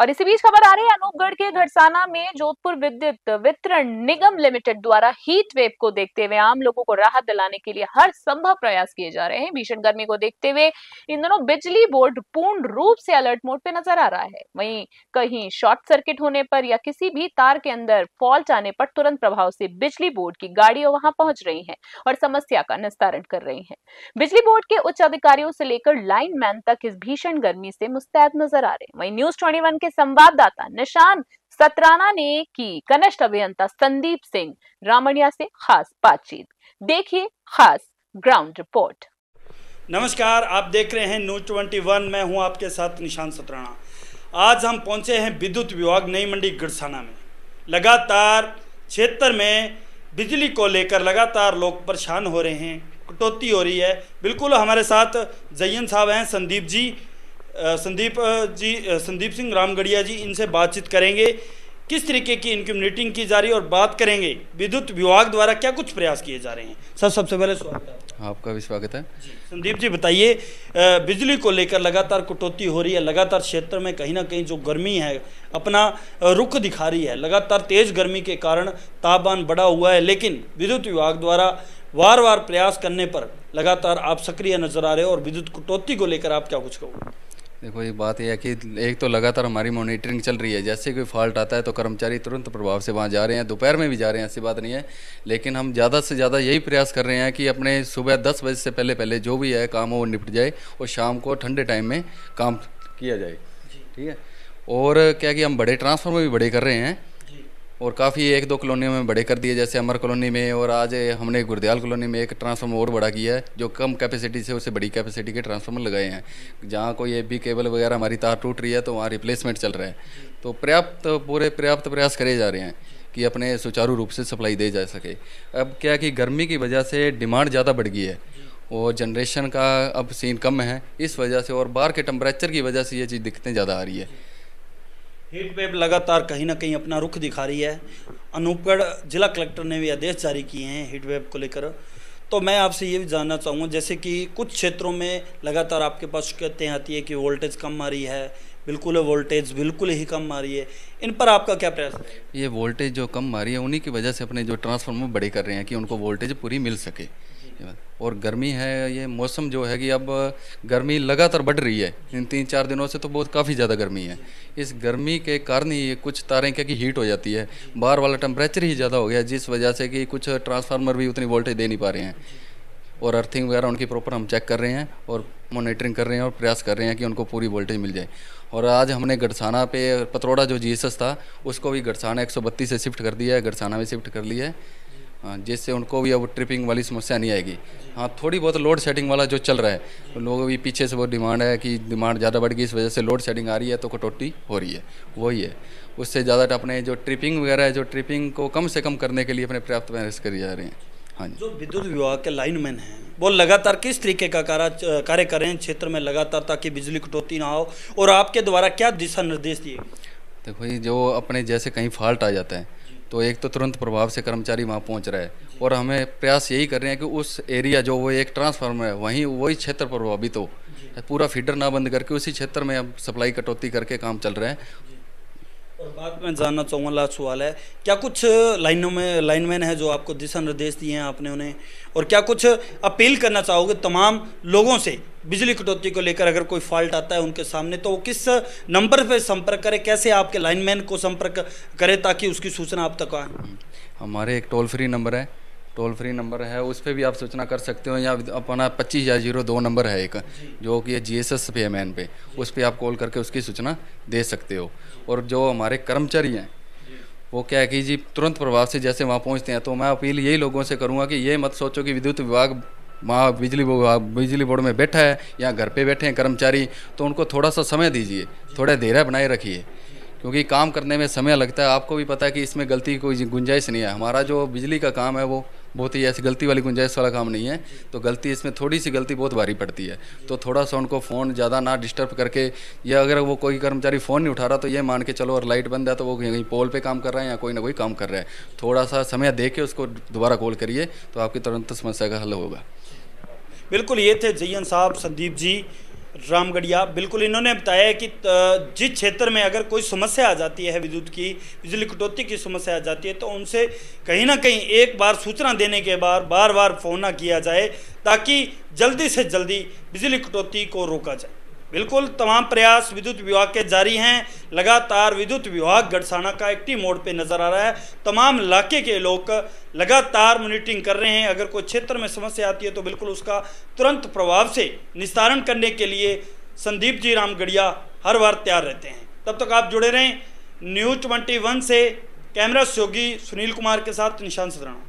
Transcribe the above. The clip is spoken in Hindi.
और इसी बीच खबर आ रही है अनूपगढ़ के घरसाना में जोधपुर विद्युत वितरण निगम लिमिटेड द्वारा हीट वेव को देखते हुए आम लोगों को राहत दिलाने के लिए हर संभव प्रयास किए जा रहे हैं भीषण गर्मी को देखते हुए इन दोनों बिजली बोर्ड पूर्ण रूप से अलर्ट मोड पे नजर आ रहा है वहीं कहीं शॉर्ट सर्किट होने पर या किसी भी तार के अंदर फॉल्ट आने पर तुरंत प्रभाव से बिजली बोर्ड की गाड़ियों वहां पहुंच रही है और समस्या का निस्तारण कर रही है बिजली बोर्ड के उच्च अधिकारियों से लेकर लाइन तक इस भीषण गर्मी से मुस्तैद नजर आ रहे हैं वही न्यूज ट्वेंटी के के संवाददाता निशान सतराना ने की कनिष्ठ अभियंता संदीप सिंह रामणिया से खास बातचीत देखिए खास ग्राउंड रिपोर्ट नमस्कार आप देख रहे हैं न्यूज ट्वेंटी वन मैं हूं आपके साथ निशान सतराना आज हम पहुंचे हैं विद्युत विभाग नई मंडी गिरसाना में लगातार क्षेत्र में बिजली को लेकर लगातार लोग परेशान हो रहे हैं कटौती हो रही है बिल्कुल हमारे साथ जयन साहब हैं संदीप जी संदीप जी संदीप सिंह रामगढ़िया जी इनसे बातचीत करेंगे किस तरीके की इनकी मीटिंग की जा रही है और बात करेंगे विद्युत विभाग द्वारा क्या कुछ प्रयास किए जा रहे हैं सर सबसे पहले स्वागत आपका भी स्वागत है संदीप जी बताइए बिजली को लेकर लगातार कटौती हो रही है लगातार क्षेत्र में कहीं ना कहीं जो गर्मी है अपना रुख दिखा रही है लगातार तेज गर्मी के कारण तापमान बढ़ा हुआ है लेकिन विद्युत विभाग द्वारा वार वार प्रयास करने पर लगातार आप सक्रिय नजर आ रहे हो और विद्युत कटौती को लेकर आप क्या कुछ कहोगे देखो ये बात यह है कि एक तो लगातार हमारी मॉनिटरिंग चल रही है जैसे कोई फॉल्ट आता है तो कर्मचारी तुरंत प्रभाव से वहाँ जा रहे हैं दोपहर में भी जा रहे हैं ऐसी बात नहीं है लेकिन हम ज़्यादा से ज़्यादा यही प्रयास कर रहे हैं कि अपने सुबह दस बजे से पहले पहले जो भी है काम हो वो निपट जाए और शाम को ठंडे टाइम में काम किया जाए ठीक है और क्या कि हम बड़े ट्रांसफार्मर भी बड़े कर रहे हैं और काफ़ी एक दो कॉलोनियों में बड़े कर दिए जैसे अमर कॉलोनी में और आज हमने गुरदयाल कॉलोनी में एक ट्रांसफार्मर और बड़ा किया है जो कम कैपेसिटी से उसे बड़ी कैपेसिटी के ट्रांसफार्मर लगाए हैं जहाँ कोई ए बी केबल वगैरह हमारी तार टूट रही है तो वहाँ रिप्लेसमेंट चल रहा है तो पर्याप्त पूरे पर्याप्त प्रयास करे जा रहे हैं कि अपने सुचारू रूप से सप्लाई दे जा सके अब क्या कि गर्मी की वजह से डिमांड ज़्यादा बढ़ गई है और जनरेशन का अब सीन कम है इस वजह से और बाहर के टम्परेचर की वजह से ये चीज़ दिक्कतें ज़्यादा आ रही है हीट वेव लगातार कहीं ना कहीं अपना रुख दिखा रही है अनूपगढ़ जिला कलेक्टर ने भी आदेश जारी किए हैं हीट वेव को लेकर तो मैं आपसे ये भी जानना चाहूँगा जैसे कि कुछ क्षेत्रों में लगातार आपके पास शिकायतें आती है कि वोल्टेज कम आ रही है बिल्कुल वोल्टेज बिल्कुल ही कम आ रही है इन पर आपका क्या प्रयास है ये वोल्टेज जो कम आ रही है उन्हीं की वजह से अपने जो ट्रांसफार्मर बड़े कर रहे हैं कि उनको वोल्टेज पूरी मिल सके और गर्मी है ये मौसम जो है कि अब गर्मी लगातार बढ़ रही है इन तीन चार दिनों से तो बहुत काफ़ी ज़्यादा गर्मी है इस गर्मी के कारण ही कुछ तारें क्या कि हीट हो जाती है बाहर वाला टेम्परेचर ही ज़्यादा हो गया जिस वजह से कि कुछ ट्रांसफार्मर भी उतनी वोल्टेज दे नहीं पा रहे हैं और अर्थिंग वगैरह उनकी प्रॉपर हम चेक कर रहे हैं और मॉनिटरिंग कर रहे हैं और प्रयास कर रहे हैं कि उनको पूरी वोल्टेज मिल जाए और आज हमने गढ़साना पे पतरोड़ा जो जीएसएस था उसको भी गढ़साना 132 से शिफ्ट कर दिया है गढ़साना में शिफ्ट कर लिया है हाँ, जिससे उनको भी अब ट्रिपिंग वाली समस्या नहीं आएगी हाँ थोड़ी बहुत लोड शेडिंग वाला जो चल रहा है तो लोगों भी पीछे से वो डिमांड है कि डिमांड ज़्यादा बढ़ गई इस वजह से लोड शेडिंग आ रही है तो कटौती हो रही है वही है उससे ज़्यादा तो अपने जो ट्रिपिंग वगैरह है जो ट्रिपिंग को कम से कम करने के लिए अपने पर्याप्त महस करी जा रहे हैं हाँ जी जो विद्युत विभाग के लाइनमैन हैं वो लगातार किस तरीके का कार्य कर रहे हैं क्षेत्र में लगातार ताकि बिजली कटौती ना हो और आपके द्वारा क्या दिशा निर्देश दिए देखो जो अपने जैसे कहीं फॉल्ट आ जाता है तो एक तो तुरंत प्रभाव से कर्मचारी वहाँ पहुँच रहे और हमें प्रयास यही कर रहे हैं कि उस एरिया जो वो एक ट्रांसफार्मर है वहीं वही क्षेत्र प्रभावित हो पूरा फीडर ना बंद करके उसी क्षेत्र में अब सप्लाई कटौती करके काम चल रहे हैं और बात में जानना चाहूँगा लास्ट सवाल है क्या कुछ लाइनों में लाइनमैन है जो आपको दिशा निर्देश दिए हैं आपने उन्हें और क्या कुछ अपील करना चाहोगे तमाम लोगों से बिजली कटौती को लेकर अगर कोई फॉल्ट आता है उनके सामने तो वो किस नंबर पे संपर्क करें कैसे आपके लाइनमैन को संपर्क करें ताकि उसकी सूचना आप तक आए हमारे एक टोल फ्री नंबर है टोल फ्री नंबर है उस पर भी आप सूचना कर सकते हो या अपना पच्चीस या जीरो दो नंबर है एक जो कि जी एस एस पे है मैन पे उस पर आप कॉल करके उसकी सूचना दे सकते हो और जो हमारे कर्मचारी हैं वो क्या है कि जी तुरंत प्रभाव से जैसे वहाँ पहुँचते हैं तो मैं अपील यही लोगों से करूँगा कि ये मत सोचो कि विद्युत विभाग वहाँ बिजली विभाग बिजली बोर्ड में बैठा है या घर पे बैठे हैं कर्मचारी तो उनको थोड़ा सा समय दीजिए थोड़ा धैर्य बनाए रखिए क्योंकि काम करने में समय लगता है आपको भी पता है कि इसमें गलती कोई गुंजाइश नहीं है हमारा जो बिजली का काम है वो बहुत ही ऐसी गलती वाली गुंजाइश वाला काम नहीं है तो गलती इसमें थोड़ी सी गलती बहुत भारी पड़ती है तो थोड़ा सा उनको फ़ोन ज़्यादा ना डिस्टर्ब करके या अगर वो कोई कर्मचारी फ़ोन नहीं उठा रहा तो ये मान के चलो और लाइट बंद है तो वो कहीं पोल पर काम कर रहा है या कोई ना कोई काम कर रहा है थोड़ा सा समय दे के उसको दोबारा कॉल करिए तो आपकी तुरंत समस्या का हल होगा बिल्कुल ये थे जयन साहब संदीप जी रामगढ़िया बिल्कुल इन्होंने बताया कि जिस क्षेत्र में अगर कोई समस्या आ जाती है विद्युत की बिजली कटौती की समस्या आ जाती है तो उनसे कहीं ना कहीं एक बार सूचना देने के बाद बार बार फ़ोन ना किया जाए ताकि जल्दी से जल्दी बिजली कटौती को रोका जाए बिल्कुल तमाम प्रयास विद्युत विभाग के जारी हैं लगातार विद्युत विभाग गढ़साना का एक्टिव मोड पे नज़र आ रहा है तमाम इलाके के लोग लगातार मॉनिटरिंग कर रहे हैं अगर कोई क्षेत्र में समस्या आती है तो बिल्कुल उसका तुरंत प्रभाव से निस्तारण करने के लिए संदीप जी राम गढ़िया हर बार तैयार रहते हैं तब तक आप जुड़े रहें न्यूज ट्वेंटी से कैमरा सहयोगी सुनील कुमार के साथ निशान सदरण